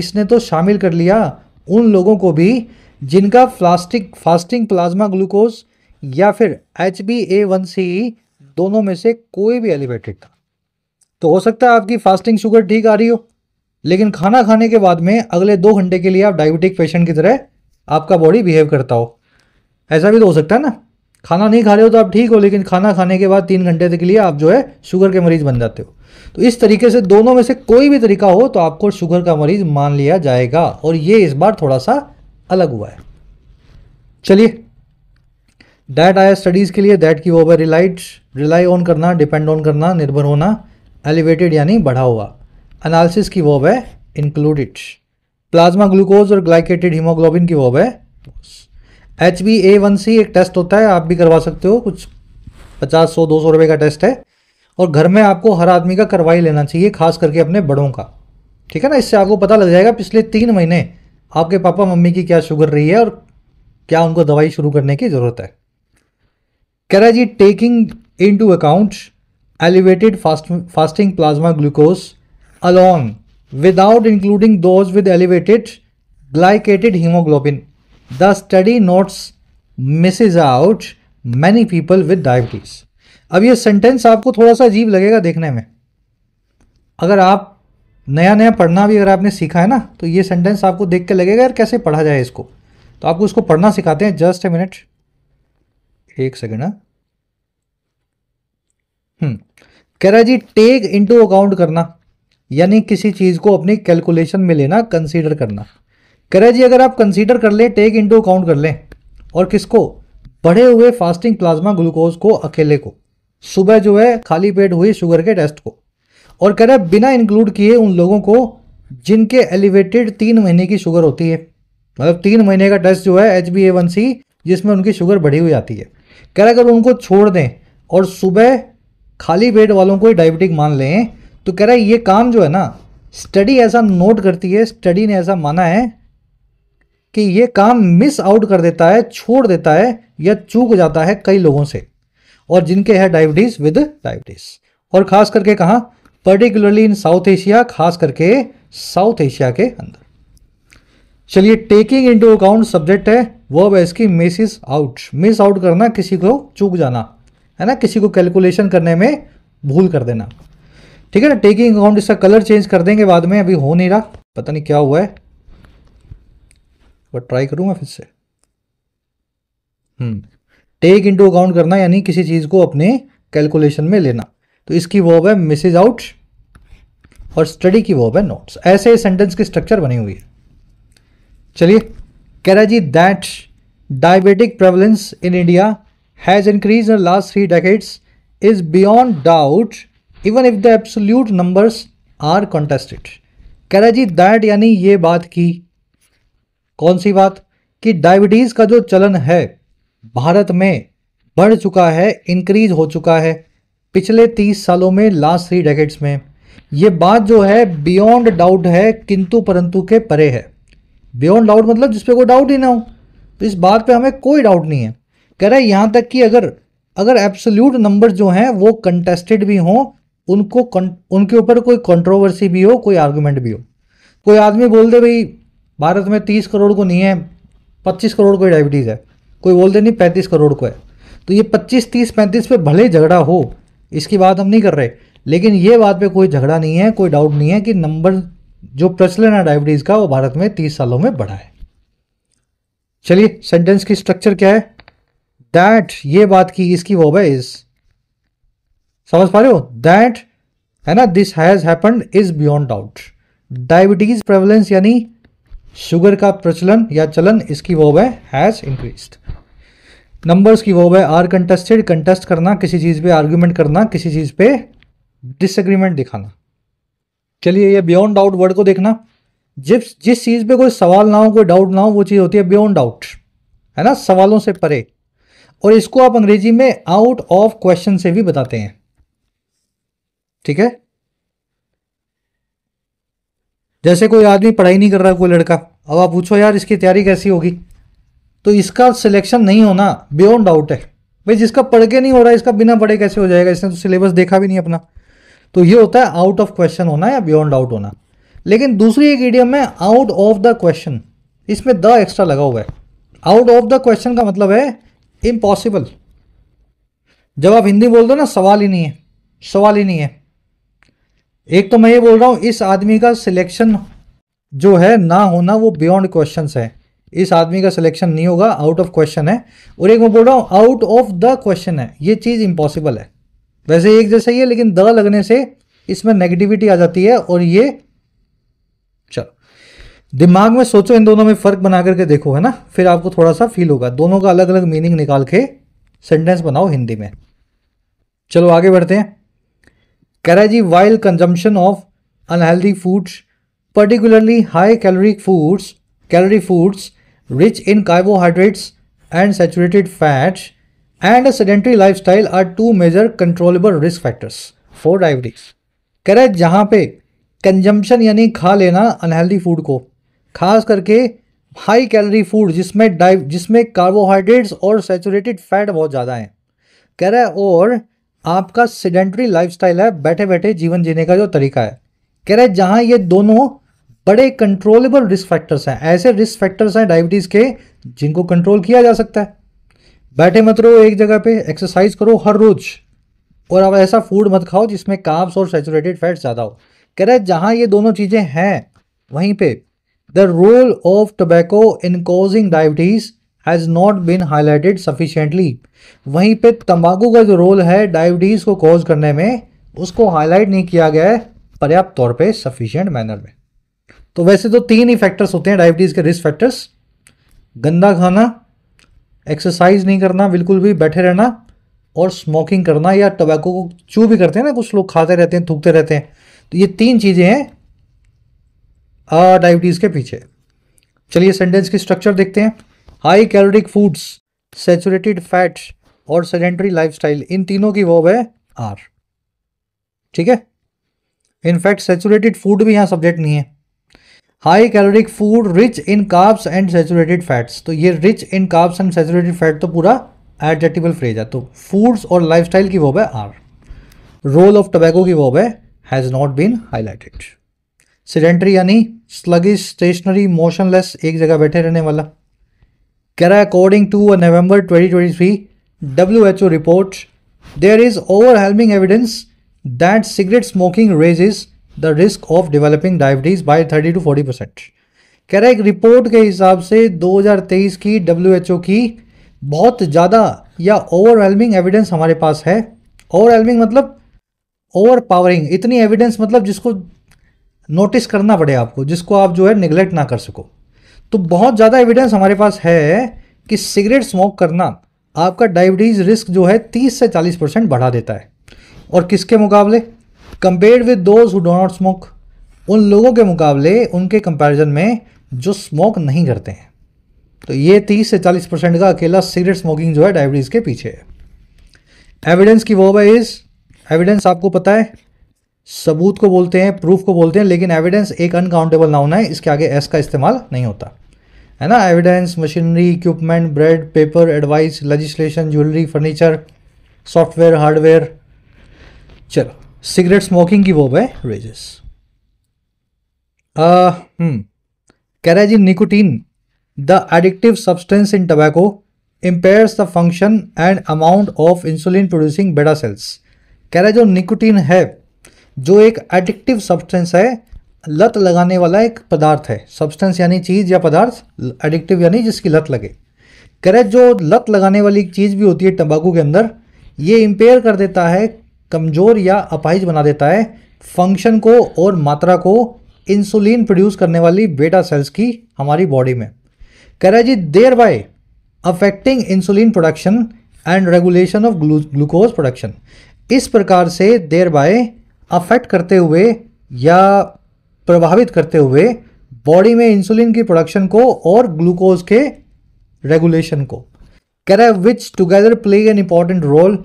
इसने तो शामिल कर लिया उन लोगों को भी जिनका फ्लास्टिक फास्टिंग प्लाज्मा ग्लूकोज या फिर H B A one C दोनों में से कोई भी एलिवेटेड था तो हो सकता है आपकी फास्टिंग शुगर ठीक आ रही हो लेकिन खाना खाने के बाद में अगले दो घंटे के लिए आप डायबिटिक पेशेंट की तरह आपका बॉडी बिहेव करता हो ऐसा भी तो हो सकता है ना खाना नहीं खा रहे हो तो आप ठीक हो लेकिन खाना खाने के बाद तीन घंटे के लिए आप जो है शुगर के मरीज बन जाते हो तो इस तरीके से दोनों में से कोई भी तरीका हो तो आपको शुगर का मरीज मान लिया जाएगा और ये इस बार थोड़ा सा अलग हुआ है चलिए डैट आया स्टडीज़ के लिए दैट की ओवर रिलाइट रिलाई ऑन करना डिपेंड ऑन करना निर्भर होना एलिवेटेड यानी बढ़ा हुआ एनालिसिस की वो है इंक्लूडेड प्लाज्मा ग्लूकोज और ग्लाइकेटेड हीमोग्लोबिन की वो है H B A one C एक टेस्ट होता है आप भी करवा सकते हो कुछ पचास सौ दो सौ रुपये का टेस्ट है और घर में आपको हर आदमी का करवा ही लेना चाहिए खास करके अपने बड़ों का ठीक है ना इससे आपको पता लग जाएगा पिछले तीन महीने आपके पापा मम्मी की क्या शुगर रही है और क्या उनको दवाई शुरू करने की ज़रूरत है कह रहा है जी taking into account elevated fast fasting plasma glucose along without including those with elevated glycated haemoglobin the study notes misses out many people with diabetes अब ये सेंटेंस आपको थोड़ा सा अजीब लगेगा देखने में अगर आप नया नया पढ़ना भी अगर आपने सीखा है ना तो ये सेंटेंस आपको देख के लगेगा यार कैसे पढ़ा जाए इसको तो आपको इसको पढ़ना सिखाते हैं जस्ट ए मिनट एक सेकेंड ना हाँ। हम्म। कह रहा जी टेक इनटू अकाउंट करना यानी किसी चीज़ को अपनी कैलकुलेशन में लेना कंसीडर करना कह रहे जी अगर आप कंसीडर कर लें टेक इनटू अकाउंट कर लें और किसको बढ़े हुए फास्टिंग प्लाज्मा ग्लूकोज को अकेले को सुबह जो है खाली पेट हुई शुगर के टेस्ट को और कह रहे बिना इंक्लूड किए उन लोगों को जिनके एलिवेटेड तीन महीने की शुगर होती है मतलब तीन महीने का टेस्ट जो है H B A one C जिसमें उनकी शुगर बढ़ी हुई आती है कह रहे अगर उनको छोड़ दें और सुबह खाली पेट वालों को ही डायबिटिक मान लें तो कह रहा है ये काम जो है ना स्टडी ऐसा नोट करती है स्टडी ने ऐसा माना है कि ये काम मिस आउट कर देता है छोड़ देता है या चूक जाता है कई लोगों से और जिनके है डायबिटीज विद डायबिटीज और खास करके कहा पर्टिकुलरली इन साउथ एशिया खास करके साउथ एशिया के अंदर चलिए टेकिंग इनटू अकाउंट सब्जेक्ट है वह है इसकी मिस आउट मिस आउट करना किसी को चूक जाना है ना किसी को कैलकुलेशन करने में भूल कर देना ठीक है ना टेकिंग अकाउंट इसका कलर चेंज कर देंगे बाद में अभी हो नहीं रहा पता नहीं क्या हुआ है बट ट्राई करूँगा फिर से टेक इंटू अकाउंट करना यानी किसी चीज़ को अपने कैलकुलेशन में लेना तो इसकी वॉब है मिसेज आउट और स्टडी की वॉब है नोट्स ऐसे सेंटेंस की स्ट्रक्चर बनी हुई है चलिए कह रहा जी that diabetic prevalence in India has increase in last three decades is beyond doubt even if the absolute numbers are contested कह रहा जी दैट यानी ये बात की कौन सी बात कि डायबिटीज़ का जो चलन है भारत में बढ़ चुका है इंक्रीज हो चुका है पिछले तीस सालों में लास्ट थ्री डेकेट्स में ये बात जो है बियॉन्ड डाउट है किंतु परंतु के परे है बियॉन्ड डाउट मतलब जिस पे कोई डाउट ही ना हो तो इस बात पे हमें कोई डाउट नहीं है कह रहा है यहाँ तक कि अगर अगर एब्सोल्यूट नंबर जो हैं वो कंटेस्टेड भी हों उनको उनके ऊपर कोई कंट्रोवर्सी भी हो कोई आर्गूमेंट भी हो कोई आदमी बोल दे भाई भारत में तीस करोड़ को नहीं है पच्चीस करोड़ को डायबिटीज़ है कोई बोलते नहीं पैंतीस करोड़ को है तो ये पच्चीस तीस पैंतीस पे भले झगड़ा हो इसकी बात हम नहीं कर रहे लेकिन ये बात पे कोई झगड़ा नहीं है कोई डाउट नहीं है कि नंबर जो प्रचलन है डायबिटीज़ का वो भारत में तीस सालों में बढ़ा है चलिए सेंटेंस की स्ट्रक्चर क्या है दैट ये बात की इसकी वो है इस समझ पा रहे हो दैट है ना this has happen is beyond doubt diabetes prevalence यानी शुगर का प्रचलन या चलन इसकी वो है हैज़ इंक्रीज नंबर्स की वो है आर कंटेस्टेड कंटेस्ट करना किसी चीज़ पे आर्ग्यूमेंट करना किसी चीज़ पे डिसएग्रीमेंट दिखाना चलिए ये बियॉन्ड डाउट वर्ड को देखना जिस जिस चीज़ पे कोई सवाल ना हो कोई डाउट ना हो वो चीज़ होती है बियॉन्ड डाउट है ना सवालों से परे और इसको आप अंग्रेजी में आउट ऑफ क्वेश्चन से भी बताते हैं ठीक है जैसे कोई आदमी पढ़ाई नहीं कर रहा कोई लड़का अब आप पूछो यार इसकी तैयारी कैसी होगी तो इसका सिलेक्शन नहीं होना बियॉन्ड डाउट है भाई जिसका पढ़ के नहीं हो रहा है इसका बिना पढ़े कैसे हो जाएगा इसने तो सिलेबस देखा भी नहीं अपना तो ये होता है आउट ऑफ क्वेश्चन होना या बियॉन्ड आउट होना लेकिन दूसरी एक ईडियम है आउट ऑफ द क्वेश्चन इसमें द एक्स्ट्रा लगा हुआ है आउट ऑफ द क्वेश्चन का मतलब है इम्पॉसिबल जब आप हिंदी बोल दो ना सवाल ही नहीं है सवाल ही नहीं है एक तो मैं ये बोल रहा हूँ इस आदमी का सिलेक्शन जो है ना होना वो बियॉन्ड क्वेश्चन है इस आदमी का सिलेक्शन नहीं होगा आउट ऑफ क्वेश्चन है और एक मैं बोल रहा हूँ आउट ऑफ द क्वेश्चन है ये चीज़ इम्पॉसिबल है वैसे एक जैसा ही है लेकिन द लगने से इसमें नेगेटिविटी आ जाती है और ये चलो दिमाग में सोचो इन दोनों में फ़र्क बना करके देखो है ना फिर आपको थोड़ा सा फील होगा दोनों का अलग अलग मीनिंग निकाल के सेंटेंस बनाओ हिंदी में चलो आगे बढ़ते हैं जी while consumption of unhealthy foods particularly high calorie foods calorie foods rich in carbohydrates and saturated fats and sedentary life style are two major controllable risk factors for diabetes कह रहे जहाँ पे कंजम्पशन यानी खा लेना अनहेल्दी फूड को खास करके हाई कैलोरी फूड जिसमें डाइ जिसमें कार्बोहाइड्रेट्स और सेचुरेटेड फैट बहुत ज़्यादा हैं कह रहे और आपका सिडेंटरी स्टाइल है बैठे बैठे जीवन जीने का जो तरीका है कह रहे जहां ये दोनों बड़े कंट्रोलेबल रिस्क फैक्टर्स हैं ऐसे रिस्क फैक्टर्स हैं डायबिटीज़ के जिनको कंट्रोल किया जा सकता है बैठे मत रहो एक जगह पे एक्सरसाइज करो हर रोज और अब ऐसा फूड मत खाओ जिसमें काब्स और सेचुरेटेड फैट्स ज़्यादा हो कह रहे जहाँ ये दोनों चीज़ें हैं वहीं पे the role of tobacco in causing diabetes has not been highlighted sufficiently वहीं पे तंबाकू का जो रोल है डायबिटीज़ को कॉज करने में उसको हाईलाइट नहीं किया गया है पर्याप्त तौर पे सफिशियंट मैनर में तो वैसे तो तीन ही फैक्टर्स होते हैं डायबिटीज़ के रिस्क फैक्टर्स गंदा खाना एक्सरसाइज नहीं करना बिल्कुल भी बैठे रहना और स्मोकिंग करना या टबैको को चू भी करते हैं ना कुछ लोग खाते रहते हैं थूकते रहते हैं तो ये तीन चीज़ें हैं डायबिटीज़ के पीछे चलिए सेंटेंस की स्ट्रक्चर देखते हैं high caloric foods saturated fats और सेडेंटरी लाइफस्टाइल इन तीनों की वॉब है आर ठीक है इनफैक्ट सेचुरेटेड फूड भी यहाँ सब्जेक्ट नहीं है high caloric food rich in carbs and saturated fats तो ये rich in carbs and saturated fat तो पूरा एडजेक्टिवल फ्रेज है तो फूड्स और स्टाइल की वर्ब है आर रोल ऑफ टोबैको की वॉब है has not been highlighted sedentary यानी स्लगिश स्टेशनरी मोशनलेस एक जगह बैठे रहने वाला कह रहा है according to November 2023 WHO report, there is overwhelming evidence that cigarette smoking raises the risk of developing diabetes by 30 to 40 percent कह रहा है एक रिपोर्ट के हिसाब से 2023 की डब्ल्यू की बहुत ज़्यादा या ओवरवेलमिंग एविडेंस हमारे पास है ओवरवेलमिंग मतलब ओवर पावरिंग इतनी एविडेंस मतलब जिसको नोटिस करना पड़े आपको जिसको आप जो है निगलेक्ट ना कर सको तो बहुत ज़्यादा एविडेंस हमारे पास है कि सिगरेट स्मोक करना आपका डायबिटीज़ रिस्क जो है 30 से 40 परसेंट बढ़ा देता है और किसके मुकाबले compare with those who do not smoke उन लोगों के मुकाबले उनके कंपैरिजन में जो स्मोक नहीं करते हैं तो ये 30 से 40 परसेंट का अकेला सिगरेट स्मोकिंग जो है डायबिटीज़ के पीछे है एविडेंस की वो इज़ एविडेंस आपको पता है सबूत को बोलते हैं प्रूफ को बोलते हैं लेकिन एविडेंस एक अनकाउंटेबल नाउन है इसके आगे एस का इस्तेमाल नहीं होता है ना evidence machinery equipment bread paper advice legislation jewellery furniture software hardware चलो सिगरेट स्मोकिंग की वो है रेजेस हम्म। कह रहे जी nicotine the addictive substance in tobacco impairs the function and amount of insulin producing beta cells कह रहे जो निकोटीन है जो एक एडिक्टिव सब्सटेंस है लत लगाने वाला एक पदार्थ है सब्सटेंस यानी चीज़ या पदार्थ एडिक्टिव यानी जिसकी लत लगे करे जो लत लगाने वाली चीज़ भी होती है तंबाकू के अंदर ये इम्पेयर कर देता है कमज़ोर या अपाहिज बना देता है फंक्शन को और मात्रा को इंसुलिन प्रोड्यूस करने वाली बेटा सेल्स की हमारी बॉडी में करे जी thereby affecting insulin production and regulation of glucose production इस प्रकार से देर बाय अफेक्ट करते हुए या प्रभावित करते हुए बॉडी में इंसुलिन की प्रोडक्शन को और ग्लूकोज के रेगुलेशन को कह रहा है which together play an important role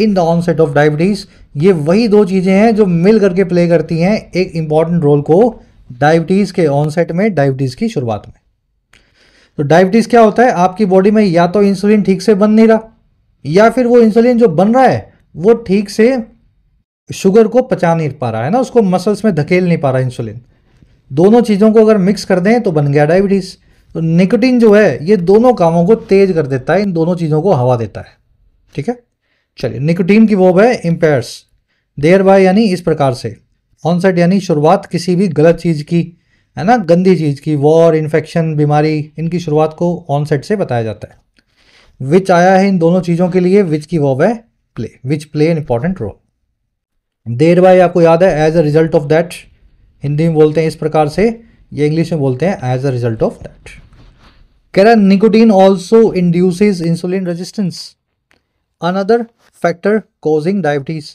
in the onset of diabetes ये वही दो चीज़ें हैं जो मिल करके प्ले करती हैं एक इम्पॉर्टेंट रोल को डायबिटीज़ के ऑनसेट में डायबिटीज़ की शुरुआत में तो डायबिटीज़ क्या होता है आपकी बॉडी में या तो इंसुलिन ठीक से बन नहीं रहा या फिर वो इंसुलिन जो बन रहा है वो ठीक से शुगर को पचा नहीं पा रहा है ना उसको मसल्स में धकेल नहीं पा रहा इंसुलिन दोनों चीज़ों को अगर मिक्स कर दें तो बन गया डायबिटीज़ तो निकोटीन जो है ये दोनों कामों को तेज कर देता है इन दोनों चीज़ों को हवा देता है ठीक है चलिए निकोटीन की वो है इम्पेयर्स देर बाय यानी इस प्रकार से ऑनसेट यानी शुरुआत किसी भी गलत चीज़ की है ना गंदी चीज़ की वॉर इन्फेक्शन बीमारी इनकी शुरुआत को ऑनसेट से बताया जाता है विच आया है इन दोनों चीज़ों के लिए विच की वो है play which play an important role thereby आपको याद है as a result of that Hindi में बोलते हैं इस प्रकार से ये इंग्लिश में बोलते हैं as a result of that कह रहा है nicotine also induces insulin resistance another factor causing diabetes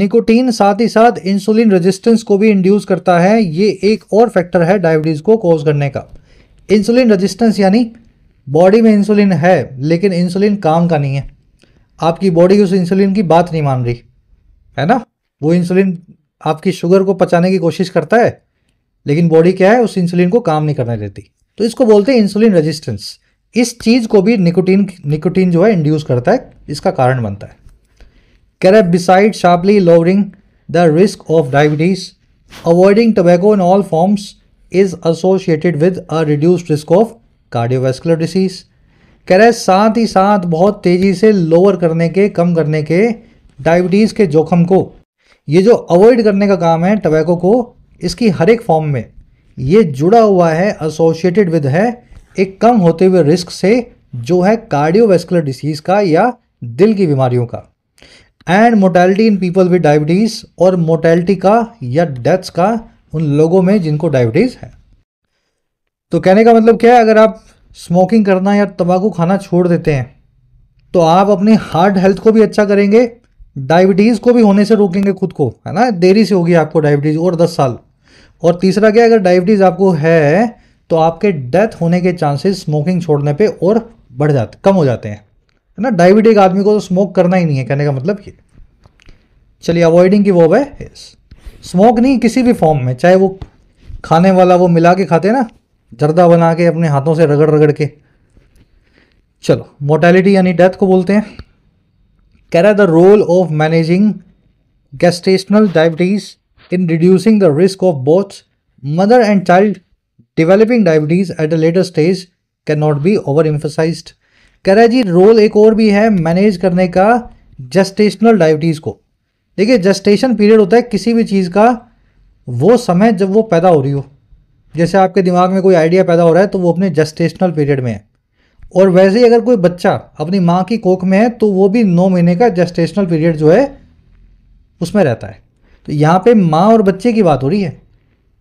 nicotine साथ ही साथ इंसुलिन रेजिस्टेंस को भी इंड्यूस करता है ये एक और फैक्टर है डायबिटीज़ को कॉज करने का इंसुलिन रेजिस्टेंस यानी बॉडी में इंसुलिन है लेकिन इंसुलिन काम का नहीं है आपकी बॉडी उस इंसुलिन की बात नहीं मान रही है ना वो इंसुलिन आपकी शुगर को पचाने की कोशिश करता है लेकिन बॉडी क्या है उस इंसुलिन को काम नहीं करने देती तो इसको बोलते हैं इंसुलिन रेजिस्टेंस इस चीज़ को भी निकोटीन निकोटीन जो है इंड्यूस करता है इसका कारण बनता है कैरेप besides sharply lowering the risk of diabetes avoiding tobacco in all forms is associated with a reduced risk of cardiovascular disease कैरे साथ ही साथ बहुत तेज़ी से लोअर करने के कम करने के डायबिटीज़ के जोखम को ये जो अवॉइड करने का काम है टबैको को इसकी हर एक फॉर्म में ये जुड़ा हुआ है एसोसिएटेड विद है एक कम होते हुए रिस्क से जो है कार्डियोवेस्कुलर डिसीज़ का या दिल की बीमारियों का and mortality in people with diabetes और मोटेलिटी का या डेथ्स का उन लोगों में जिनको डायबिटीज़ है तो कहने का मतलब क्या है अगर आप स्मोकिंग करना या तंबाकू खाना छोड़ देते हैं तो आप अपने हार्ट हेल्थ को भी अच्छा करेंगे डायबिटीज़ को भी होने से रोकेंगे खुद को है ना देरी से होगी आपको डायबिटीज़ और दस साल और तीसरा क्या अगर डायबिटीज़ आपको है तो आपके डेथ होने के चांसेस स्मोकिंग छोड़ने पे और बढ़ जाते कम हो जाते हैं है ना डायबिटिक आदमी को तो स्मोक करना ही नहीं है कहने का मतलब ये चलिए अवॉइडिंग की वो है स्मोक नहीं किसी भी फॉर्म में चाहे वो खाने वाला वो मिला के खाते हैं ना जर्दा बना के अपने हाथों से रगड़ रगड़ के चलो मोटेलिटी यानी डेथ को बोलते हैं कह the role of managing gestational diabetes in reducing the risk of both mother and child developing diabetes at the later stage can not be overemphasise कह रहा है जी रोल एक और भी है मैनेज करने का जस्टेशनल डायबिटीज को देखिए जस्टेशन पीरियड होता है किसी भी चीज़ का वो समय जब वो पैदा हो रही हो जैसे आपके दिमाग में कोई आइडिया पैदा हो रहा है तो वो अपने जस्टेशनल पीरियड में है और वैसे ही अगर कोई बच्चा अपनी माँ की कोख में है तो वो भी नौ महीने का जेस्टेशनल पीरियड जो है उसमें रहता है तो यहाँ पे माँ और बच्चे की बात हो रही है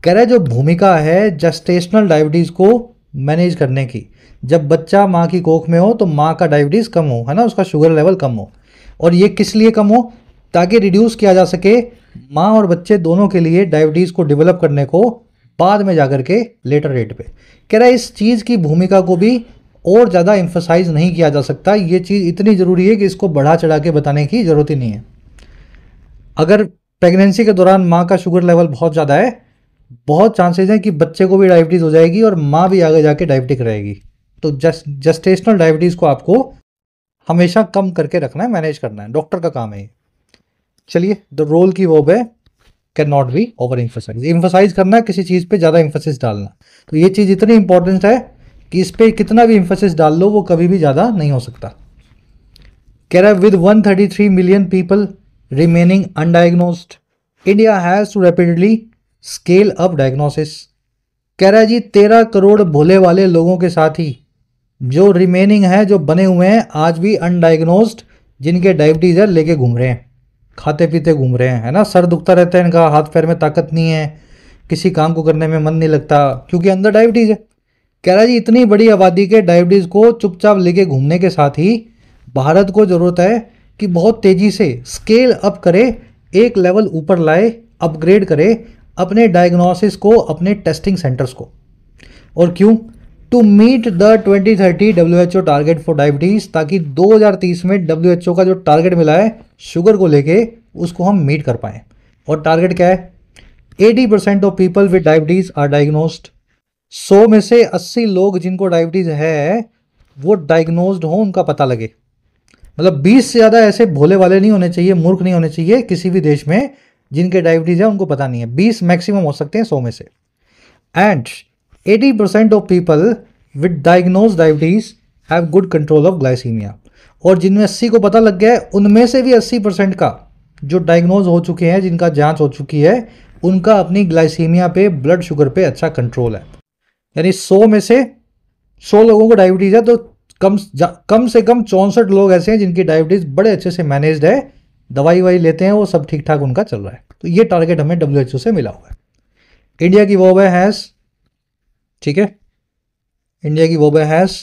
कह रहे जो भूमिका है जेस्टेशनल डायबिटीज़ को मैनेज करने की जब बच्चा माँ की कोख में हो तो माँ का डायबिटीज़ कम हो है ना उसका शुगर लेवल कम हो और ये किस लिए कम हो ताकि रिड्यूस किया जा सके माँ और बच्चे दोनों के लिए डायबिटीज़ को डेवलप करने को बाद में जाकर के लेटर रेट पे कह रहा है इस चीज़ की भूमिका को भी और ज़्यादा इम्फोसाइज नहीं किया जा सकता ये चीज़ इतनी ज़रूरी है कि इसको बढ़ा चढ़ा के बताने की ज़रूरत ही नहीं है अगर प्रेगनेंसी के दौरान माँ का शुगर लेवल बहुत ज़्यादा है बहुत चांसेस हैं कि बच्चे को भी डायबिटीज़ हो जाएगी और माँ भी आगे जाके डायबिटिक रहेगी तो जस्ट जस्टेशनल डायबिटीज़ को आपको हमेशा कम करके रखना है मैनेज करना है डॉक्टर का काम है चलिए द रोल की वो है can not be overemphasise emphasise करना है किसी चीज़ पे ज़्यादा इम्फोसिस डालना तो ये चीज़ इतनी इंपॉर्टेंट है कि इस पर कितना भी इम्फोसिस डाल लो वो कभी भी ज़्यादा नहीं हो सकता कह रहा है with 133 million people remaining undiagnosed India has to rapidly scale up diagnosis कह रहा है जी तेरह करोड़ भोले वाले लोगों के साथ ही जो रिमेनिंग है जो बने हुए हैं आज भी अनडायग्नोस्ड जिनके डायबिटीज़ है लेके घूम रहे हैं खाते पीते घूम रहे हैं है ना सर दुखता रहता है इनका हाथ पैर में ताकत नहीं है किसी काम को करने में मन नहीं लगता क्योंकि अंदर डायबिटीज़ है कह रहा जी इतनी बड़ी आबादी के डायबिटीज़ को चुपचाप लेके घूमने के साथ ही भारत को ज़रूरत है कि बहुत तेज़ी से स्केल अप करे एक लेवल ऊपर लाए अपग्रेड करे अपने डायग्नोसिस को अपने टेस्टिंग सेंटर्स को और क्यों to meet the 2030 W H O target for diabetes ताकि 2030 में डब्ल्यू एच ओ का जो टारगेट मिला है शुगर को लेके उसको हम मीट कर पाएँ और टारगेट क्या है eighty percent of people with diabetes are diagnosed सौ में से अस्सी लोग जिनको डायबिटीज़ है वो डायग्नोज हो उनका पता लगे मतलब बीस से ज़्यादा ऐसे भोले वाले नहीं होने चाहिए मूर्ख नहीं होने चाहिए किसी भी देश में जिनके डायबिटीज़ है उनको पता नहीं है बीस मैक्सिमम हो सकते हैं सौ में से and eighty percent of people with diagnose diabetes have good control of glycaemia और जिनमें अस्सी को पता लग गया है उनमें से भी अस्सी परसेंट का जो डायग्नोज हो चुके हैं जिनका जाँच हो चुकी है उनका अपनी ग्लाइसीमिया पे ब्लड शुगर पे अच्छा कंट्रोल है यानी सौ में से सौ लोगों को डायबिटीज़ है तो कम कम से कम चौंसठ लोग ऐसे हैं जिनकी डायबिटीज़ बड़े अच्छे से मैनेज्ड है दवाई वाई लेते हैं वो सब ठीक ठाक उनका चल रहा है तो ये टारगेट हमें डब्ल्यू से मिला हुआ है इंडिया की वोबे हैस ठीक है इंडिया की वोबे हैस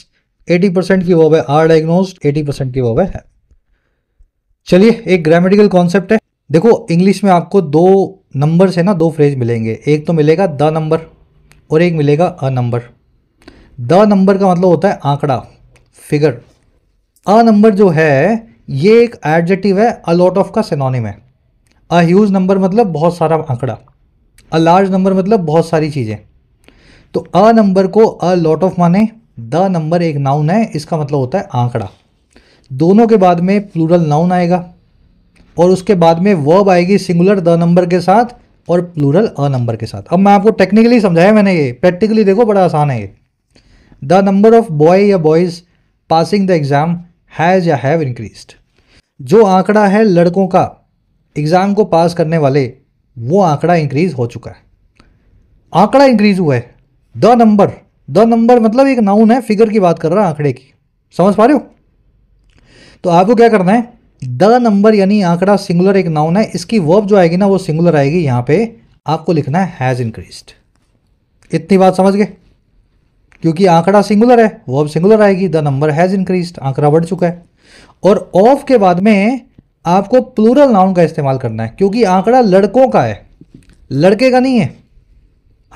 एटी परसेंट की वोबे आर डायग्नोस्ड एटी परसेंट की वोबे है चलिए एक ग्रामेटिकल कॉन्सेप्ट है देखो इंग्लिश में आपको दो नंबर से ना दो फ्रेज मिलेंगे एक तो मिलेगा द नंबर और एक मिलेगा अ नंबर द नंबर का मतलब होता है आंकड़ा फिगर अ नंबर जो है ये एक एडजेटिव है अ लॉट ऑफ का सिनोनिम है अ ह्यूज नंबर मतलब बहुत सारा आंकड़ा अ लार्ज नंबर मतलब बहुत सारी चीज़ें तो अ नंबर को अ लॉट ऑफ माने द नंबर एक नाउन है इसका मतलब होता है आंकड़ा दोनों के बाद में प्लूरल नाउन आएगा और उसके बाद में वर्ब आएगी सिंगुलर द नंबर के साथ और प्लूरल अ नंबर के साथ अब मैं आपको टेक्निकली समझाया मैंने ये प्रैक्टिकली देखो बड़ा आसान है ये द नंबर ऑफ बॉय या boys passing the exam has या हैव इंक्रीज जो आंकड़ा है लड़कों का एग्ज़ाम को पास करने वाले वो आंकड़ा इंक्रीज़ हो चुका है आंकड़ा इंक्रीज़ हुआ है द नंबर द नंबर मतलब एक नाउन है फिगर की बात कर रहा है आंकड़े की समझ पा रहे हो तो आपको क्या करना है द नंबर यानी आंकड़ा सिंगुलर एक नाउन है इसकी वर्ब जो आएगी ना वो सिंगुलर आएगी यहाँ पे आपको लिखना है हैज़ इंक्रीज्ड इतनी बात समझ गए क्योंकि आंकड़ा सिंगुलर है वर्ब सिंगुलर आएगी द नंबर हैज़ इंक्रीज्ड आंकड़ा बढ़ चुका है और ऑफ के बाद में आपको प्लूरल नाउन का इस्तेमाल करना है क्योंकि आंकड़ा लड़कों का है लड़के का नहीं है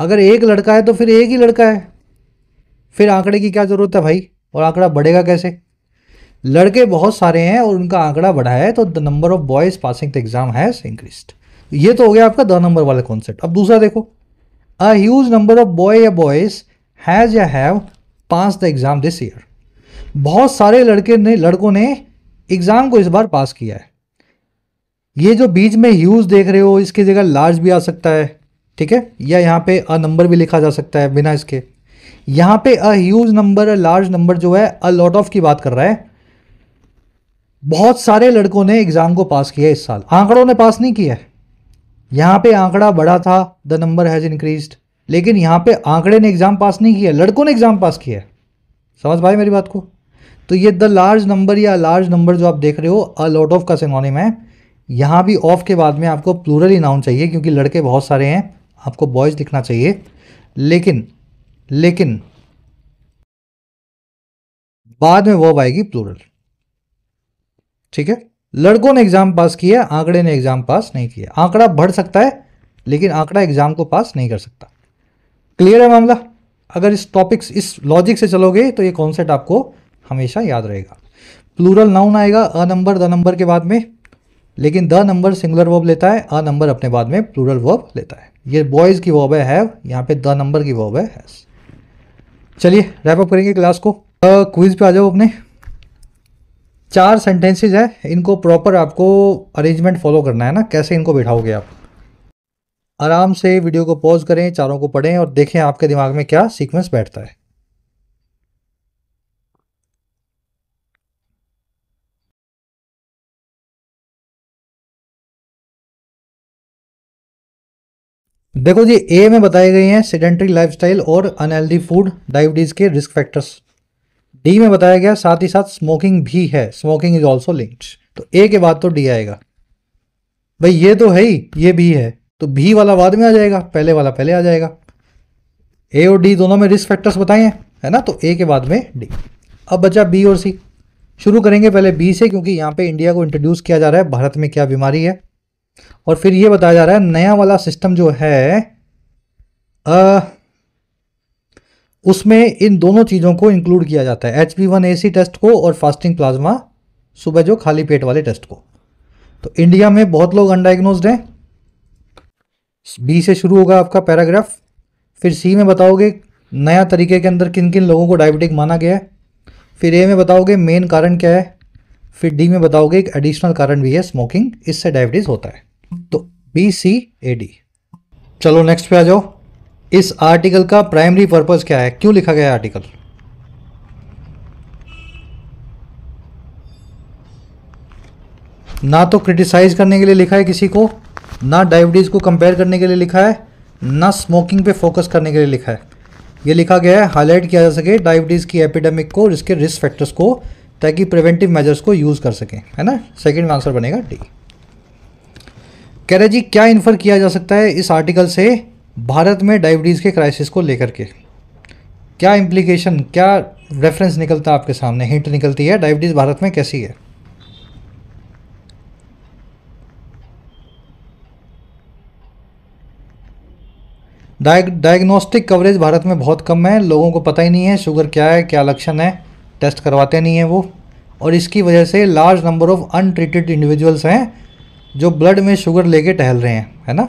अगर एक लड़का है तो फिर एक ही लड़का है फिर आंकड़े की क्या ज़रूरत है भाई और आंकड़ा बढ़ेगा कैसे लड़के बहुत सारे हैं और उनका आंकड़ा बढ़ा है तो the number of boys passing the exam has increase ये तो हो गया आपका द नंबर वाला कॉन्सेप्ट अब दूसरा देखो a huge number of boy या बॉयज हैज या have pass the exam this year बहुत सारे लड़के ने लड़कों ने एग्जाम को इस बार पास किया है ये जो बीच में ह्यूज देख रहे हो इसकी जगह लार्ज भी आ सकता है ठीक है या यहाँ पे अ नंबर भी लिखा जा सकता है बिना इसके यहाँ पे a huge number large number जो है अ लॉट ऑफ की बात कर रहा है बहुत सारे लड़कों ने एग्ज़ाम को पास किया इस साल आंकड़ों ने पास नहीं किया है यहाँ पे आंकड़ा बड़ा था द नंबर हैज़ इंक्रीज लेकिन यहाँ पे आंकड़े ने एग्ज़ाम पास नहीं किया लड़कों ने एग्ज़ाम पास किया समझ भाई मेरी बात को तो ये द लार्ज नंबर या लार्ज नंबर जो आप देख रहे हो अ लॉट ऑफ का सिनोनिम है यहाँ भी ऑफ के बाद में आपको प्लूरल ही नाउन चाहिए क्योंकि लड़के बहुत सारे हैं आपको बॉयज़ दिखना चाहिए लेकिन लेकिन बाद में वॉब आएगी प्लूरल ठीक है लड़कों ने एग्जाम पास किया आंकड़े ने एग्जाम पास नहीं किया आंकड़ा बढ़ सकता है लेकिन आंकड़ा एग्जाम को पास नहीं कर सकता क्लियर है मामला अगर इस टॉपिक्स इस लॉजिक से चलोगे तो ये कॉन्सेप्ट आपको हमेशा याद रहेगा प्लूरल नाउन आएगा अ नंबर द नंबर के बाद में लेकिन द नंबर सिंगुलर वर्ब लेता है अ नंबर अपने बाद में प्लूरल वर्ब लेता है ये बॉयज़ की वर्ब है यहाँ पे द नंबर की वर्ब है चलिए रैपअप करेंगे क्लास को क्विज पे आ जाओ अपने चार सेंटेंसेज हैं इनको प्रॉपर आपको अरेंजमेंट फॉलो करना है ना कैसे इनको बैठाओगे आप आराम से वीडियो को पॉज करें चारों को पढ़ें और देखें आपके दिमाग में क्या सीक्वेंस बैठता है देखो जी ए में बताई गई हैं सेडेंट्री लाइफस्टाइल और अनहेल्दी फूड डायबिटीज़ के रिस्क फैक्टर्स डी में बताया गया साथ ही साथ स्मोकिंग भी है स्मोकिंग इज ऑल्सो लिंक्ड तो ए के बाद तो डी आएगा भाई ये तो है ही ये भी है तो भी वाला बाद में आ जाएगा पहले वाला पहले आ जाएगा ए और डी दोनों में रिस्क फैक्टर्स बताए हैं है ना तो ए के बाद में डी अब बचा बी और सी शुरू करेंगे पहले बी से क्योंकि यहाँ पे इंडिया को इंट्रोड्यूस किया जा रहा है भारत में क्या बीमारी है और फिर ये बताया जा रहा है नया वाला सिस्टम जो है आ, उसमें इन दोनों चीज़ों को इंक्लूड किया जाता है H P one A C test को और फास्टिंग प्लाज्मा सुबह जो खाली पेट वाले टेस्ट को तो इंडिया में बहुत लोग अनडाइग्नोज हैं बी से शुरू होगा आपका पैराग्राफ फिर सी में बताओगे नया तरीके के अंदर किन किन लोगों को डायबिटिक माना गया है फिर ए में बताओगे मेन कारण क्या है फिर डी में बताओगे एक एडिशनल कारण भी है स्मोकिंग इससे डायबिटीज़ होता है तो बी सी ए डी चलो नेक्स्ट पे आ जाओ इस आर्टिकल का प्राइमरी पर्पस क्या है क्यों लिखा गया आर्टिकल ना तो क्रिटिसाइज करने के लिए लिखा है किसी को ना डायबिटीज़ को कंपेयर करने के लिए लिखा है ना स्मोकिंग पे फोकस करने के लिए लिखा है ये लिखा गया है हाईलाइट किया जा सके डायबिटीज़ की एपिडेमिक को इसके रिस्क फैक्टर्स को ताकि प्रिवेंटिव मेजर्स को यूज़ कर सकें है ना सेकेंड आंसर बनेगा डी कह रहे जी क्या इन्फर किया जा सकता है इस आर्टिकल से भारत में डायबिटीज़ के क्राइसिस को लेकर के क्या इम्प्लीकेशन क्या रेफरेंस निकलता है आपके सामने हिंट निकलती है डायबिटीज़ भारत में कैसी है डायग्नोस्टिक कवरेज भारत में बहुत कम है लोगों को पता ही नहीं है शुगर क्या है क्या लक्षण है टेस्ट करवाते नहीं हैं वो और इसकी वजह से large number of untreated individuals हैं जो ब्लड में शुगर लेके टहल रहे हैं है ना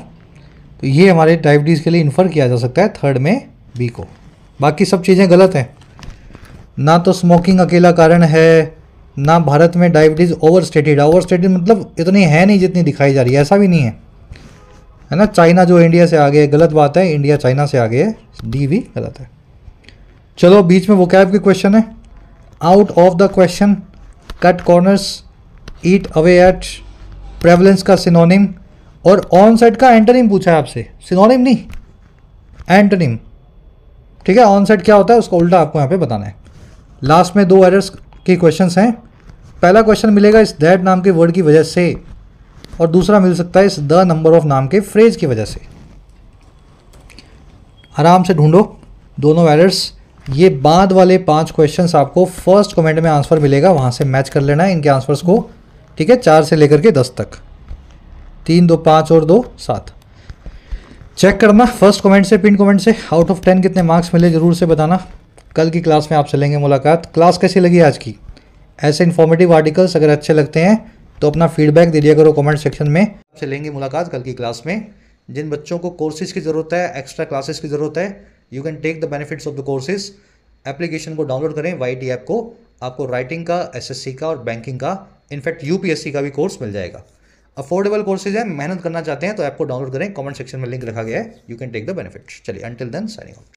तो ये हमारे डायबिटीज़ के लिए इन्फर किया जा सकता है थर्ड में बी को बाकी सब चीज़ें गलत हैं ना तो स्मोकिंग अकेला कारण है ना भारत में डायबिटीज़ ओवर स्टेटेड है ओवर स्टेटेड मतलब इतनी है नहीं जितनी दिखाई जा रही है ऐसा भी नहीं है है ना चाइना जो इंडिया से आगे है गलत बात है इंडिया चाइना से आगे है डी भी गलत है चलो बीच में वो कैब के क्वेश्चन है out of the question cut corners eat away at prevalence का सिनोनिम और ऑन सेट का एंटोनिम पूछा है आपसे सिनोनिम नहीं एंटनिम ठीक है ऑन सेट क्या होता है उसका उल्टा आपको यहाँ पे बताना है लास्ट में दो एरर्स के क्वेश्चंस हैं पहला क्वेश्चन मिलेगा इस दैट नाम के वर्ड की वजह से और दूसरा मिल सकता है इस द नंबर ऑफ नाम के फ्रेज की वजह से आराम से ढूंढो दोनों एरर्स ये बाद वाले पांच क्वेश्चंस आपको फर्स्ट कमेंट में आंसर मिलेगा वहाँ से मैच कर लेना है इनके आंसर्स को ठीक है चार से लेकर के दस तक तीन दो पाँच और दो सात चेक करना फर्स्ट कमेंट से पिन कमेंट से आउट ऑफ टेन कितने मार्क्स मिले ज़रूर से बताना कल की क्लास में आपसे लेंगे मुलाकात क्लास कैसी लगी आज की ऐसे इन्फॉर्मेटिव आर्टिकल्स अगर अच्छे लगते हैं तो अपना फीडबैक दे दिया करो कमेंट सेक्शन में आपसे लेंगे मुलाकात कल की क्लास में जिन बच्चों को कोर्सेज की ज़रूरत है एक्स्ट्रा क्लासेस की ज़रूरत है you can take the benefits of the courses application को डाउनलोड करें वाई टी ऐप को आपको राइटिंग का सी का और बैंकिंग का इनफैक्ट सी का भी कोर्स मिल जाएगा अफोर्डेबल कोर्सेज है मेहनत करना चाहते हैं तो ऐप को डाउनलोड करें कमेंट सेक्शन में लिंक रखा गया है you can take the benefit चलिए अंटिल देन साइनिंग आउट